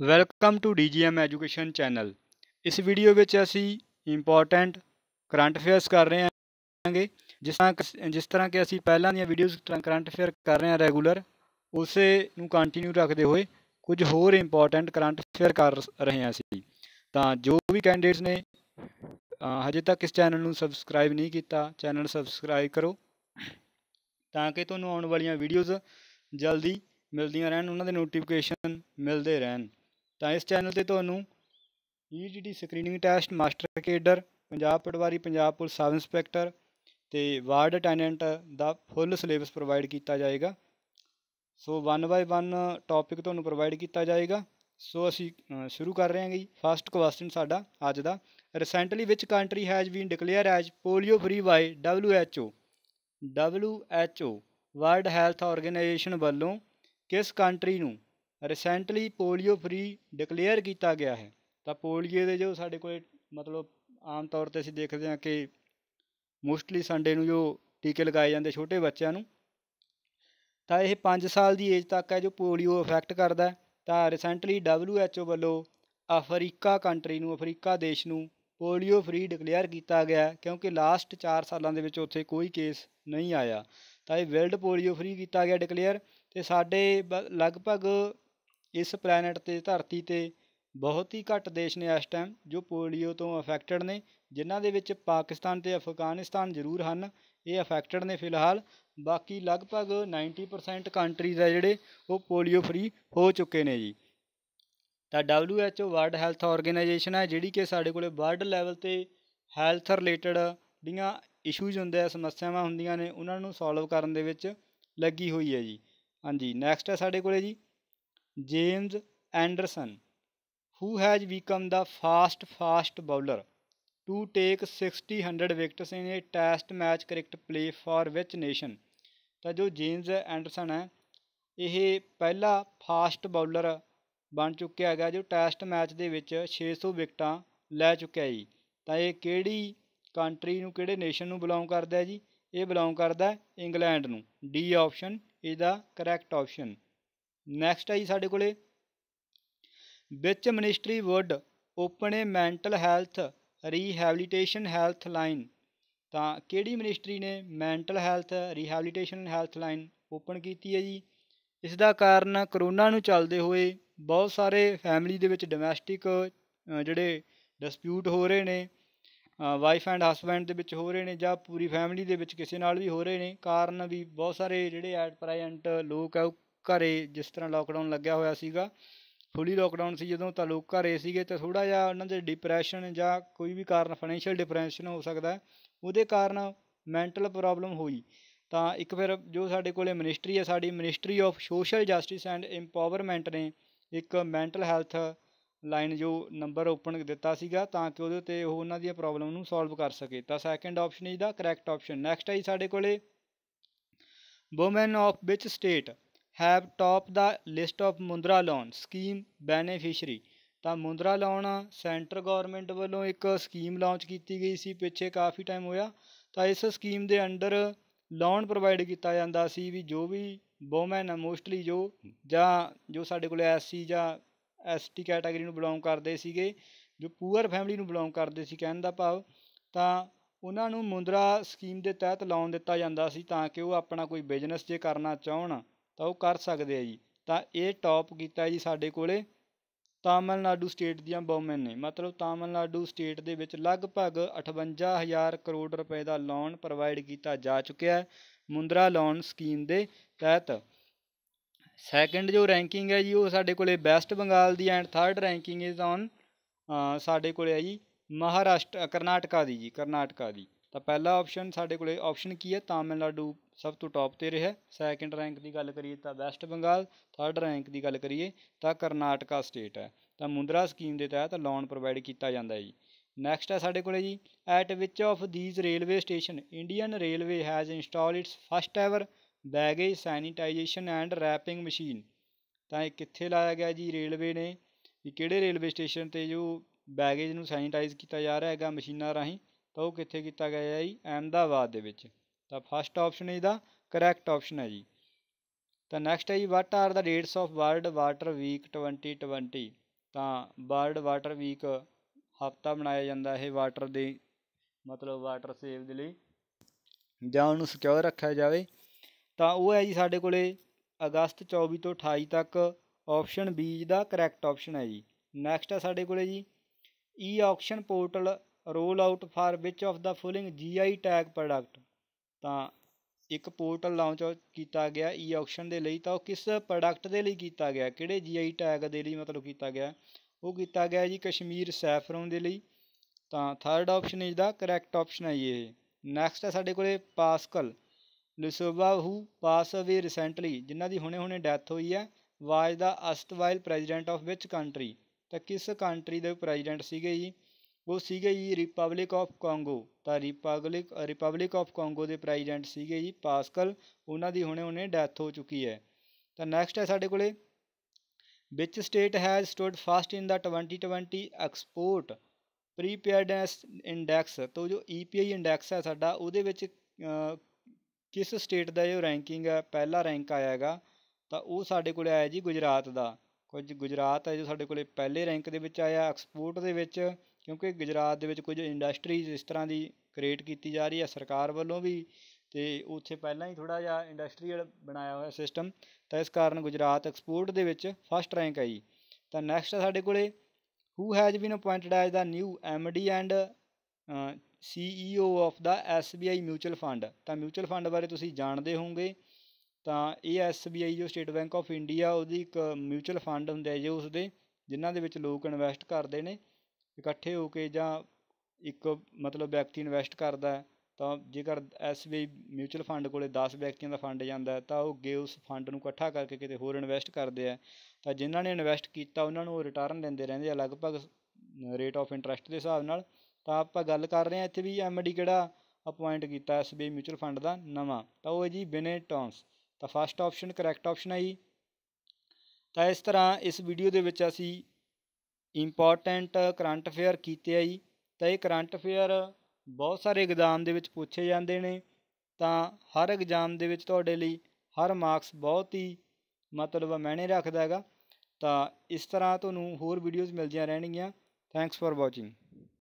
welcome to DGM education channel ਇਸ video ਵਿੱਚ ਅਸੀਂ ਇੰਪੋਰਟੈਂਟ ਕਰੰਟ ਅਫੇਅਰਸ ਕਰ ਰਹੇ ਹਾਂਗੇ ਜਿਸ ਤਰ੍ਹਾਂ ਜਿਸ ਤਰ੍ਹਾਂ ਕਿ ਅਸੀਂ ਪਹਿਲਾਂ ਦੀਆਂ ਵੀਡੀਓਜ਼ ਤਰ੍ਹਾਂ ਕਰੰਟ ਅਫੇਅਰ ਕਰ ਰਹੇ ਹਾਂ ਰੈਗੂਲਰ ਉਸੇ ਨੂੰ ਕੰਟੀਨਿਊ ਰੱਖਦੇ ਹੋਏ ਕੁਝ ਹੋਰ ਇੰਪੋਰਟੈਂਟ ਕਰੰਟ ਅਫੇਅਰ ਕਰ ਰਹੇ ਹਾਂ ਅਸੀਂ ਤਾਂ ਜੋ ਵੀ ਕੈਂਡੀਡੇਟਸ ਨੇ ਹਜੇ ਤੱਕ ਇਸ ਚੈਨਲ ਨੂੰ ਸਬਸਕ੍ਰਾਈਬ ਨਹੀਂ ਕੀਤਾ ਚੈਨਲ ਸਬਸਕ੍ਰਾਈਬ ਕਰੋ ਤਾਂ ਕਿ ਤੁਹਾਨੂੰ ਆਉਣ ਵਾਲੀਆਂ ਵੀਡੀਓਜ਼ ਜਲਦੀ ਮਿਲਦੀਆਂ ਰਹਿਣ ਉਹਨਾਂ ਦੇ ਨੋਟੀਫਿਕੇਸ਼ਨ ਮਿਲਦੇ ਰਹਿਣ ਤਾਂ ਇਸ ਚੈਨਲ ਤੇ ਤੁਹਾਨੂੰ ETT screening test master cadre Punjab patwari Punjab police sub inspector ਤੇ ਵਾਰਡ ਅਟੈਂਡੈਂਟ ਦਾ ਫੁੱਲ ਸਿਲੇਬਸ ਪ੍ਰੋਵਾਈਡ ਕੀਤਾ ਜਾਏਗਾ ਸੋ 1 ਬਾਈ 1 ਟੌਪਿਕ ਤੁਹਾਨੂੰ ਪ੍ਰੋਵਾਈਡ ਕੀਤਾ ਜਾਏਗਾ ਸੋ ਅਸੀਂ ਸ਼ੁਰੂ ਕਰ ਰਹੇ ਹਾਂ ਜੀ ਫਸਟ ਕੁਐਸਚਨ ਸਾਡਾ ਅੱਜ ਦਾ ਰੀਸੈਂਟਲੀ ਵਿਚ country has been declare as polio free by WHO WHO world health organisation ਵੱਲੋਂ ਕਿਸ ਕੰਟਰੀ ਨੂੰ ਰਿਸੈਂਟਲੀ ਪੋਲੀਓ ਫ੍ਰੀ ਡਿਕਲੇਅਰ ਕੀਤਾ ਗਿਆ ਹੈ ਤਾਂ ਪੋਲੀਓ ਦੇ ਜੋ ਸਾਡੇ ਕੋਲ ਮਤਲਬ ਆਮ ਤੌਰ ਤੇ ਅਸੀਂ ਦੇਖਦੇ ਹਾਂ ਕਿ ਮੋਸਟਲੀ ਸੰਡੇ ਨੂੰ ਜੋ ਟੀਕੇ ਲਗਾਏ ਜਾਂਦੇ ਛੋਟੇ ਬੱਚਿਆਂ ਨੂੰ ਤਾਂ ਇਹ 5 ਸਾਲ ਦੀ ਏਜ ਤੱਕ ਹੈ ਜੋ ਪੋਲੀਓ ਇਫੈਕਟ ਕਰਦਾ ਹੈ ਤਾਂ ਰਿਸੈਂਟਲੀ WHO ਵੱਲੋਂ ਅਫਰੀਕਾ ਕੰਟਰੀ ਨੂੰ ਅਫਰੀਕਾ ਦੇਸ਼ ਨੂੰ ਪੋਲੀਓ ਫ੍ਰੀ ਡਿਕਲੇਅਰ ਕੀਤਾ ਗਿਆ ਕਿਉਂਕਿ ਲਾਸਟ 4 ਸਾਲਾਂ ਦੇ ਵਿੱਚ ਉੱਥੇ ਕੋਈ ਕੇਸ ਨਹੀਂ ਆਇਆ ਤਾਂ ਇਹ ਵਰਲਡ ਪੋਲੀਓ ਫ੍ਰੀ ਕੀਤਾ ਗਿਆ ਡਿਕਲੇਅਰ ਤੇ ਸਾਡੇ ਲਗਭਗ ਇਸ ਪਲੈਨਟ ਤੇ ਧਰਤੀ ਤੇ ਬਹੁਤ ਹੀ ਘੱਟ ਦੇਸ਼ ਨੇ ਇਸ ਟਾਈਮ ਜੋ ਪੋਲੀਓ ਤੋਂ ਅਫੈਕਟਡ ਨੇ ਜਿਨ੍ਹਾਂ ਦੇ ਵਿੱਚ ਪਾਕਿਸਤਾਨ ਤੇ ਅਫਗਾਨਿਸਤਾਨ ਜ਼ਰੂਰ ਹਨ ਇਹ ਅਫੈਕਟਡ ਨੇ ਫਿਲਹਾਲ ਬਾਕੀ ਲਗਭਗ 90% ਕੰਟਰੀਜ਼ ਆ ਜਿਹੜੇ ਉਹ ਪੋਲੀਓ ਫ੍ਰੀ ਹੋ ਚੁੱਕੇ ਨੇ ਜੀ ਤਾਂ WHO ਵਰਲਡ ਹੈਲਥ ਆਰਗੇਨਾਈਜੇਸ਼ਨ ਹੈ ਜਿਹੜੀ ਕਿ ਸਾਡੇ ਕੋਲੇ ਵਰਲਡ ਲੈਵਲ ਤੇ ਹੈਲਥ ਰਿਲੇਟਡ ਦੀਆਂ ਇਸ਼ੂਜ਼ ਹੁੰਦੇ ਆ ਸਮੱਸਿਆਵਾਂ ਹੁੰਦੀਆਂ ਨੇ ਉਹਨਾਂ ਨੂੰ ਸੋਲਵ ਕਰਨ ਦੇ ਵਿੱਚ ਲੱਗੀ ਹੋਈ ਹੈ ਜੀ ਹਾਂਜੀ ਨੈਕਸਟ ਹੈ ਸਾਡੇ ਕੋਲੇ ਜੀ James Anderson who has become the fast fast bowler to take 60 100 wickets in a test match cricket play for which nation ਤਾਂ ਜੋ ਜੇਮਸ ਐਂਡਰਸਨ ਹੈ ਇਹ ਪਹਿਲਾ ਫਾਸਟ ਬੌਲਰ ਬਣ ਚੁੱਕਿਆ ਹੈਗਾ ਜੋ ਟੈਸਟ ਮੈਚ ਦੇ ਵਿੱਚ 600 ਵਿਕਟਾਂ ਲੈ ਚੁੱਕਿਆ ਜੀ ਤਾਂ ਇਹ ਕਿਹੜੀ ਕੰਟਰੀ ਨੂੰ ਕਿਹੜੇ ਨੇਸ਼ਨ ਨੂੰ ਬਿਲੋਂਗ ਕਰਦਾ ਹੈ ਜੀ ਇਹ ਬਿਲੋਂਗ ਕਰਦਾ ਇੰਗਲੈਂਡ ਨੂੰ ਡੀ ਆਪਸ਼ਨ ਇਹਦਾ ਕਰੈਕਟ ਆਪਸ਼ਨ ਨੈਕਸਟ ਹੈ ਜੀ ਸਾਡੇ ਕੋਲੇ ਵਿੱਚ ministry would open a mental health rehabilitation health line ਤਾਂ ਕਿਹੜੀ ਮਿਨਿਸਟਰੀ ਨੇ mental health rehabilitation health line open ਕੀਤੀ ਹੈ ਜੀ ਇਸ ਦਾ ਕਾਰਨ ਕਰੋਨਾ ਨੂੰ ਚੱਲਦੇ ਹੋਏ ਬਹੁਤ ਸਾਰੇ ਫੈਮਿਲੀ ਦੇ ਵਿੱਚ ਡੋਮੈਸਟਿਕ ਜਿਹੜੇ ਡਿਸਪਿਊਟ ਹੋ ਰਹੇ ਨੇ ਵਾਈਫ ਐਂਡ ਹਸਬੈਂਡ ਦੇ ਵਿੱਚ ਹੋ ਰਹੇ ਨੇ ਜਾਂ ਪੂਰੀ ਫੈਮਿਲੀ ਦੇ ਵਿੱਚ ਕਿਸੇ ਨਾਲ ਵੀ ਹੋ ਰਹੇ ਨੇ ਕਾਰਨ ਵੀ ਬਹੁਤ ਸਾਰੇ ਜਿਹੜੇ ਐਟ ਪ੍ਰੈਜ਼ੈਂਟ ਲੋਕ ਆ ਘਰੇ ਜਿਸ ਤਰ੍ਹਾਂ ਲੋਕਡਾਊਨ ਲੱਗਿਆ ਹੋਇਆ ਸੀਗਾ ਫੁੱਲੀ ਲੋਕਡਾਊਨ ਸੀ ਜਦੋਂ ਤਾਂ ਲੋਕ ਘਰੇ ਸੀਗੇ ਤਾਂ ਥੋੜਾ ਜਿਹਾ ਉਹਨਾਂ ਦੇ ਡਿਪਰੈਸ਼ਨ ਜਾਂ ਕੋਈ ਵੀ ਕਾਰਨ ਫਾਈਨੈਂਸ਼ੀਅਲ ਡਿਪਰੈਸ਼ਨ ਹੋ ਸਕਦਾ ਉਹਦੇ ਕਾਰਨ ਮੈਂਟਲ ਪ੍ਰੋਬਲਮ ਹੋਈ ਤਾਂ ਇੱਕ ਫਿਰ ਜੋ ਸਾਡੇ ਕੋਲੇ ਮਿਨਿਸਟਰੀ ਹੈ ਸਾਡੀ ministry of social justice and empowerment ਨੇ ਇੱਕ ਮੈਂਟਲ ਹੈਲਥ ਲਾਈਨ ਜੋ ਨੰਬਰ ਓਪਨ ਦਿੱਤਾ ਸੀਗਾ ਤਾਂ ਕਿ ਉਹਦੇ ਤੇ ਉਹ ਉਹਨਾਂ ਦੀਆਂ ਪ੍ਰੋਬਲਮ ਨੂੰ ਸੋਲਵ ਕਰ ਸਕੇ ਤਾਂ ਸੈਕੰਡ ਆਪਸ਼ਨ ਇਹਦਾ ਕਰੈਕਟ ਆਪਸ਼ਨ ਨੈਕਸਟ ਆਈ ਸਾਡੇ ਕੋਲੇ among of which state have top the list of Mudra loan scheme beneficiary ਤਾਂ ਮੁੰਦਰਾ ਲੋਨ ਸੈਂਟਰ ਗਵਰਨਮੈਂਟ ਵੱਲੋਂ ਇੱਕ ਸਕੀਮ ਲਾਂਚ ਕੀਤੀ ਗਈ ਸੀ ਪਿੱਛੇ ਕਾਫੀ ਟਾਈਮ ਹੋਇਆ ਤਾਂ ਇਸ ਸਕੀਮ ਦੇ ਅੰਡਰ ਲੋਨ ਪ੍ਰੋਵਾਈਡ ਕੀਤਾ ਜਾਂਦਾ ਸੀ ਵੀ ਜੋ ਵੀ ਵੋਮੈਨ ਆ ਮੋਸਟਲੀ ਜੋ ਜਾਂ ਜੋ ਸਾਡੇ ਕੋਲ ਐਸਸੀ ਜਾਂ ਐਸਟੀ ਕੈਟਾਗਰੀ ਨੂੰ ਬਿਲੋਂਗ ਕਰਦੇ ਸੀਗੇ ਜੋ ਪੂਅਰ ਫੈਮਿਲੀ ਨੂੰ ਬਿਲੋਂਗ ਕਰਦੇ ਸੀ ਕਹਿਣ ਦਾ ਭਾਵ ਤਾਂ ਉਹਨਾਂ ਨੂੰ ਮੁੰਦਰਾ ਸਕੀਮ ਦੇ ਤਹਿਤ ਲੋਨ ਦਿੱਤਾ ਜਾਂਦਾ ਸੀ ਤਾਂ ਕਿ ਉਹ ਆਪਣਾ ਕੋਈ ਬਿਜ਼ਨਸ ਜੇ ਕਰਨਾ ਚਾਹਣ ਤਾਂ ਉਹ ਕਰ ਸਕਦੇ ਆ ਜੀ ਤਾਂ ਇਹ ਟੌਪ ਕੀਤਾ ਜੀ ਸਾਡੇ ਕੋਲੇ ਤਾਮਿਲਨਾਡੂ ਸਟੇਟ ਦੀਆਂ ਵੋਮਨ ਨੇ ਮਤਲਬ ਤਾਮਿਲਨਾਡੂ ਸਟੇਟ ਦੇ ਵਿੱਚ ਲਗਭਗ 58000 ਕਰੋੜ ਰੁਪਏ ਦਾ ਲੋਨ ਪ੍ਰੋਵਾਈਡ ਕੀਤਾ ਜਾ ਚੁੱਕਿਆ ਹੈ ਮੁੰਦਰਾ ਲੋਨ ਸਕੀਮ ਦੇ ਤਹਿਤ ਸੈਕੰਡ ਜੋ ਰੈਂਕਿੰਗ ਹੈ ਜੀ ਉਹ ਸਾਡੇ ਕੋਲੇ ਵੈਸਟ ਬੰਗਾਲ ਦੀ and third ranking is on ਸਾਡੇ ਕੋਲੇ ਹੈ ਜੀ ਮਹਾਰਾਸ਼ਟਰ ਕਰਨਾਟਕਾ ਦੀ ਜੀ ਕਰਨਾਟਕਾ ਦੀ ਤਾਂ ਪਹਿਲਾ ਆਪਸ਼ਨ ਸਾਡੇ ਕੋਲੇ ਆਪਸ਼ਨ ਕੀ ਹੈ ਤਾਮਿਲਨਾਡੂ ਸਭ ਤੋਂ ਟੌਪ ਤੇ ਰਿਹਾ ਸੈਕੰਡ ਰੈਂਕ ਦੀ ਗੱਲ ਕਰੀਏ ਤਾਂ ਵੈਸਟ ਬੰਗਾਲ ਥਰਡ ਰੈਂਕ ਦੀ ਗੱਲ ਕਰੀਏ ਤਾਂ ਕਰਨਾਟਕਾ ਸਟੇਟ ਹੈ ਤਾਂ ਮੁੰਦਰਾ ਸਕੀਮ ਦੇ ਤਹਿਤ ਲੋਨ ਪ੍ਰੋਵਾਈਡ ਕੀਤਾ ਜਾਂਦਾ ਹੈ ਜੀ ਨੈਕਸਟ ਹੈ ਸਾਡੇ ਕੋਲੇ ਜੀ at which of these railway station Indian railway has installed its first ever baggage sanitisation and wrapping machine ਤਾਂ ਇਹ ਕਿੱਥੇ ਲਾਇਆ ਗਿਆ ਜੀ ਰੇਲਵੇ ਨੇ ਕਿ ਕਿਹੜੇ ਰੇਲਵੇ ਸਟੇਸ਼ਨ ਤੇ ਜੋ ਬੈਗੇਜ ਨੂੰ ਸੈਨੀਟਾਈਜ਼ ਕੀਤਾ ਜਾ ਰਿਹਾ ਹੈਗਾ ਮਸ਼ੀਨਾਂ ਰਾਹੀਂ ਤਾਂ ਉਹ ਕਿੱਥੇ ਕੀਤਾ ਗਿਆ ਹੈ ਜੀ ਅਹਿਮਦਾਬਾਦ ਦੇ ਵਿੱਚ ਤਾਂ ਫਸਟ ਆਪਸ਼ਨ ਇਹਦਾ ਕਰੈਕਟ ਆਪਸ਼ਨ ਹੈ ਜੀ ਤਾਂ ਨੈਕਸਟ ਹੈ ਜੀ what are the dates of world water week 2020 ਤਾਂ ਵਰਲਡ ਵਾਟਰ ਵੀਕ ਹਫਤਾ ਬਣਾਇਆ ਜਾਂਦਾ ਹੈ ਵਾਟਰ ਦੇ ਮਤਲਬ ਵਾਟਰ ਸੇਵ ਦੇ ਲਈ ਜਾਂ ਉਹਨੂੰ ਸਿਕਿਉਰ ਰੱਖਿਆ ਜਾਵੇ ਤਾਂ ਉਹ ਹੈ ਜੀ ਸਾਡੇ ਕੋਲੇ ਅਗਸਤ 24 ਤੋਂ 28 ਤੱਕ ਆਪਸ਼ਨ ਬੀ ਦਾ ਕਰੈਕਟ ਆਪਸ਼ਨ ਹੈ ਜੀ ਨੈਕਸਟ ਹੈ ਸਾਡੇ ਕੋਲੇ ਜੀ E auction portal roll out for which of the following GI tag product ਤਾਂ ਇੱਕ ਪੋਰਟਲ ਲਾਂਚ ਕੀਤਾ ਗਿਆ ਈ ਆਕਸ਼ਨ ਦੇ ਲਈ ਤਾਂ ਉਹ ਕਿਸ ਪ੍ਰੋਡਕਟ ਦੇ ਲਈ ਕੀਤਾ ਗਿਆ ਕਿਹੜੇ ਜੀਆਈ ਟੈਗ ਦੇ ਲਈ ਮਤਲਬ ਕੀਤਾ ਗਿਆ ਉਹ ਕੀਤਾ ਗਿਆ ਜੀ ਕਸ਼ਮੀਰ ਸੈਫਰੋਨ ਦੇ ਲਈ ਤਾਂ ਥਰਡ ਆਪਸ਼ਨ ਇਸ ਦਾ ਕਰੈਕਟ ਆਪਸ਼ਨ ਹੈ ਇਹ ਨੈਕਸਟ ਹੈ ਸਾਡੇ ਕੋਲੇ ਪਾਸਕਲ ਲਿਸੋਬਾ ਹੂ ਪਾਸ ਅਵੇ ਰੀਸੈਂਟਲੀ ਜਿਨ੍ਹਾਂ ਦੀ ਹੁਣੇ-ਹੁਣੇ ਡੈਥ ਹੋਈ ਹੈ was the erstwhile president of which country ਤਾਂ ਕਿਸ ਕੰਟਰੀ ਦੇ ਪ੍ਰੈਜ਼ੀਡੈਂਟ ਸੀਗੇ ਜੀ ਉਹ ਸੀਗੇ ਜੀ ਰਿਪਬਲਿਕ ਆਫ ਕਾਂਗੋ ਤਾਂ ਰਿਪਬਲਿਕ ਰਿਪਬਲਿਕ ਆਫ ਕਾਂਗੋ ਦੇ ਪ੍ਰੈਜ਼ੀਡੈਂਟ ਸੀਗੇ ਜੀ ਪਾਸਕਲ ਉਹਨਾਂ ਦੀ ਹੁਣੇ ਹੁਣੇ ਡੈਥ ਹੋ ਚੁੱਕੀ ਹੈ ਤਾਂ ਨੈਕਸਟ ਹੈ ਸਾਡੇ ਕੋਲੇ which state has stood first in the 2020 export preparedness index ਤੋਂ ਜੋ ਈਪੀਆਈ e ਇੰਡੈਕਸ ਹੈ ਸਾਡਾ ਉਹਦੇ ਵਿੱਚ ਕਿਸ ਸਟੇਟ ਦਾ ਜੋ ਰੈਂਕਿੰਗ ਹੈ ਪਹਿਲਾ ਰੈਂਕ ਆਇਆ ਹੈਗਾ ਤਾਂ ਉਹ ਸਾਡੇ ਕੋਲੇ ਆਇਆ ਜੀ ਗੁਜਰਾਤ ਦਾ ਕੁਝ ਗੁਜਰਾਤ ਹੈ ਜੋ ਸਾਡੇ ਕੋਲੇ ਪਹਿਲੇ ਰੈਂਕ ਦੇ ਵਿੱਚ ਆਇਆ ਐਕਸਪੋਰਟ ਦੇ ਵਿੱਚ ਕਿਉਂਕਿ ਗੁਜਰਾਤ ਦੇ ਵਿੱਚ ਕੁਝ ਇੰਡਸਟਰੀਜ਼ ਇਸ ਤਰ੍ਹਾਂ ਦੀ ਕ੍ਰੀਏਟ ਕੀਤੀ ਜਾ ਰਹੀ ਹੈ ਸਰਕਾਰ ਵੱਲੋਂ ਵੀ ਤੇ ਉੱਥੇ ਪਹਿਲਾਂ ਹੀ ਥੋੜਾ ਜਿਹਾ ਇੰਡਸਟਰੀਅਲ ਬਣਾਇਆ ਹੋਇਆ ਸਿਸਟਮ ਤਾਂ ਇਸ ਕਾਰਨ ਗੁਜਰਾਤ ਐਕਸਪੋਰਟ ਦੇ ਵਿੱਚ ਫਸਟ ਰੈਂਕ ਆਈ ਤਾਂ ਨੈਕਸਟ ਸਾਡੇ ਕੋਲੇ who has been appointed as the new MD and CEO of the SBI mutual fund ਤਾਂ ਮਿਊਚੁਅਲ ਫੰਡ ਬਾਰੇ ਤੁਸੀਂ ਜਾਣਦੇ ਹੋਵੋਗੇ ਤਾਂ ਇਹ ਐਸਬੀਆਈ ਜੋ ਸਟੇਟ ਬੈਂਕ ਆਫ ਇੰਡੀਆ ਉਹਦੀ ਇੱਕ ਮਿਊਚੁਅਲ ਫੰਡ ਹੁੰਦਾ ਹੈ ਜੋ ਉਸਦੇ ਜਿਨ੍ਹਾਂ ਦੇ ਵਿੱਚ ਲੋਕ ਇਨਵੈਸਟ ਕਰਦੇ ਨੇ ਇਕੱਠੇ ਹੋ ਕੇ ਜਾਂ ਇੱਕ ਮਤਲਬ ਵਿਅਕਤੀ ਇਨਵੈਸਟ ਕਰਦਾ ਤਾਂ ਜੇਕਰ ਐਸ ਮਿਊਚੁਅਲ ਫੰਡ ਕੋਲੇ 10 ਵਿਅਕਤੀਆਂ ਦਾ ਫੰਡ ਜਾਂਦਾ ਤਾਂ ਉਹ ਗੇ ਉਸ ਫੰਡ ਨੂੰ ਇਕੱਠਾ ਕਰਕੇ ਕਿਤੇ ਹੋਰ ਇਨਵੈਸਟ ਕਰਦੇ ਆ ਤਾਂ ਜਿਨ੍ਹਾਂ ਨੇ ਇਨਵੈਸਟ ਕੀਤਾ ਉਹਨਾਂ ਨੂੰ ਉਹ ਰਿਟਰਨ ਦਿੰਦੇ ਰਹਿੰਦੇ ਆ ਲਗਭਗ ਰੇਟ ਆਫ ਇੰਟਰਸਟ ਦੇ ਹਿਸਾਬ ਨਾਲ ਤਾਂ ਆਪਾਂ ਗੱਲ ਕਰ ਰਹੇ ਆ ਇੱਥੇ ਵੀ ਐਮਡੀ ਕਿਹੜਾ ਅਪਾਇੰਟ ਕੀਤਾ ਐਸ ਮਿਊਚੁਅਲ ਫੰਡ ਦਾ ਨਵਾਂ ਤਾਂ ਉਹ ਹੈ ਜੀ ਬਿਨੇ ਟੌਂਸ ਤਾਂ ਫਸਟ ਆਪਸ਼ਨ ਕਰੈਕਟ ਆਪਸ਼ਨ ਹੈ ਜੀ ਤਾਂ ਇਸ ਤਰ੍ਹਾਂ ਇਸ ਵੀਡੀਓ ਦੇ ਵਿੱਚ ਅਸੀਂ ਇੰਪੋਰਟੈਂਟ ਕਰੰਟ ਅਫੇਅਰ ਕੀਤੇ ਆ ਜੀ ਤਾਂ ਇਹ ਕਰੰਟ ਅਫੇਅਰ ਬਹੁਤ ਸਾਰੇ ਐਗਜ਼ਾਮ ਦੇ ਵਿੱਚ ਪੁੱਛੇ ਜਾਂਦੇ ਨੇ ਤਾਂ ਹਰ ਐਗਜ਼ਾਮ ਦੇ ਵਿੱਚ ਤੁਹਾਡੇ ਲਈ ਹਰ ਮਾਰਕਸ ਬਹੁਤ ਹੀ ਮਤਲਬ ਮੈਨੇ ਰੱਖਦਾ ਹੈਗਾ ਤਾਂ ਇਸ ਤਰ੍ਹਾਂ ਤੁਹਾਨੂੰ ਹੋਰ ਵੀਡੀਓਜ਼ ਮਿਲਦੀਆਂ ਰਹਿਣਗੀਆਂ ਥੈਂਕਸ ਫਾਰ ਵਾਚਿੰਗ